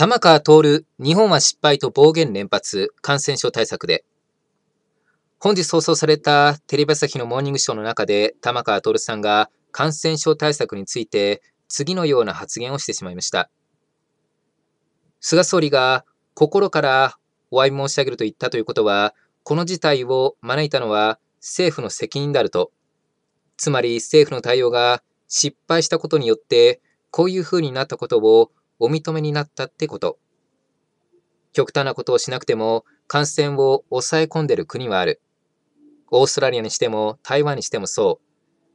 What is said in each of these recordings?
玉川徹、日本は失敗と暴言連発、感染症対策で。本日放送されたテレビ朝日のモーニングショーの中で、玉川徹さんが感染症対策について、次のような発言をしてしまいました。菅総理が心からお詫び申し上げると言ったということは、この事態を招いたのは政府の責任であると。つまり政府の対応が失敗したことによって、こういうふうになったことをお認めになったってこと。極端なことをしなくても感染を抑え込んでる国はある。オーストラリアにしても台湾にしてもそう。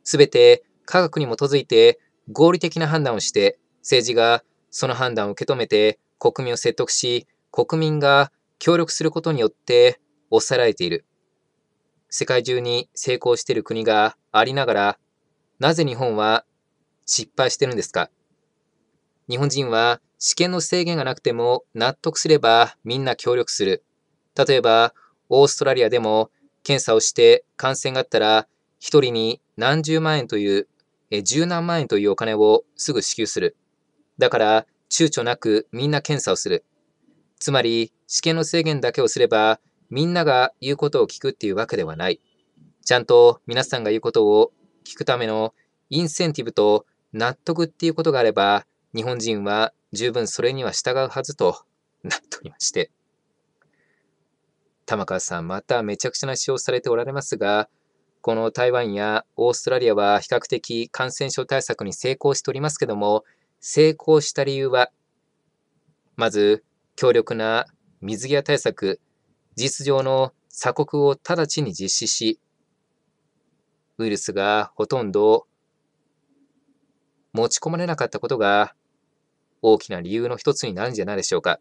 すべて科学に基づいて合理的な判断をして政治がその判断を受け止めて国民を説得し国民が協力することによって抑えられている。世界中に成功している国がありながら、なぜ日本は失敗してるんですか日本人は試験の制限がなくても納得すればみんな協力する。例えば、オーストラリアでも検査をして感染があったら、1人に何十万円という、え十何万円というお金をすぐ支給する。だから、躊躇なくみんな検査をする。つまり、試験の制限だけをすれば、みんなが言うことを聞くっていうわけではない。ちゃんと皆さんが言うことを聞くためのインセンティブと納得っていうことがあれば、日本人は十分それには従うはずと なっておりまして。玉川さん、まためちゃくちゃな使用されておられますが、この台湾やオーストラリアは比較的感染症対策に成功しておりますけども、成功した理由は、まず強力な水際対策、事実上の鎖国を直ちに実施し、ウイルスがほとんど持ち込まれなかったことが大きな理由の一つになるんじゃないでしょうか。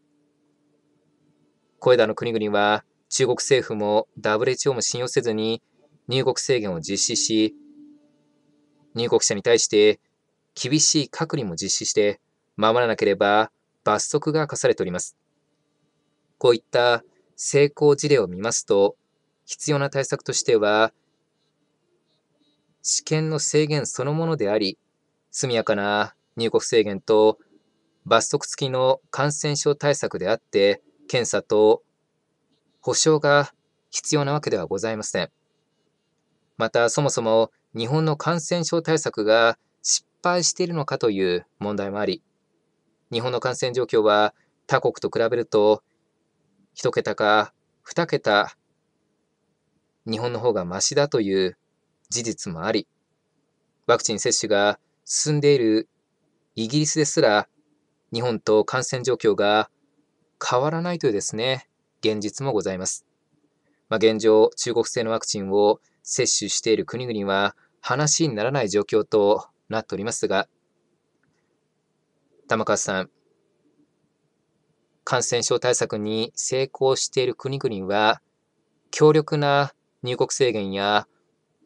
これらの国々は中国政府も WHO も信用せずに入国制限を実施し、入国者に対して厳しい隔離も実施して守らなければ罰則が課されております。こういった成功事例を見ますと、必要な対策としては、試験の制限そのものであり、速やかな入国制限と罰則付きの感染症対策であって、検査と保証が必要なわけではございません。また、そもそも日本の感染症対策が失敗しているのかという問題もあり、日本の感染状況は他国と比べると、一桁か二桁、日本の方がましだという事実もあり、ワクチン接種が進んでいるイギリスですら日本と感染状況が変わらないというですね、現実もございます。まあ、現状、中国製のワクチンを接種している国々は話にならない状況となっておりますが、玉川さん、感染症対策に成功している国々は、強力な入国制限や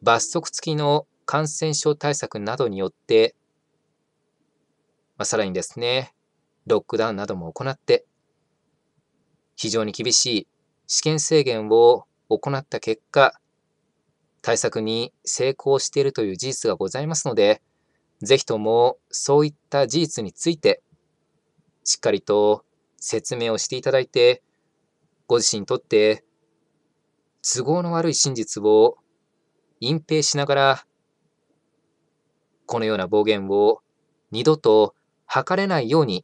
罰則付きの感染症対策などによって、まあ、さらにですね、ロックダウンなども行って、非常に厳しい試験制限を行った結果、対策に成功しているという事実がございますので、ぜひともそういった事実について、しっかりと説明をしていただいて、ご自身にとって都合の悪い真実を隠蔽しながら、このような暴言を二度と吐かれないように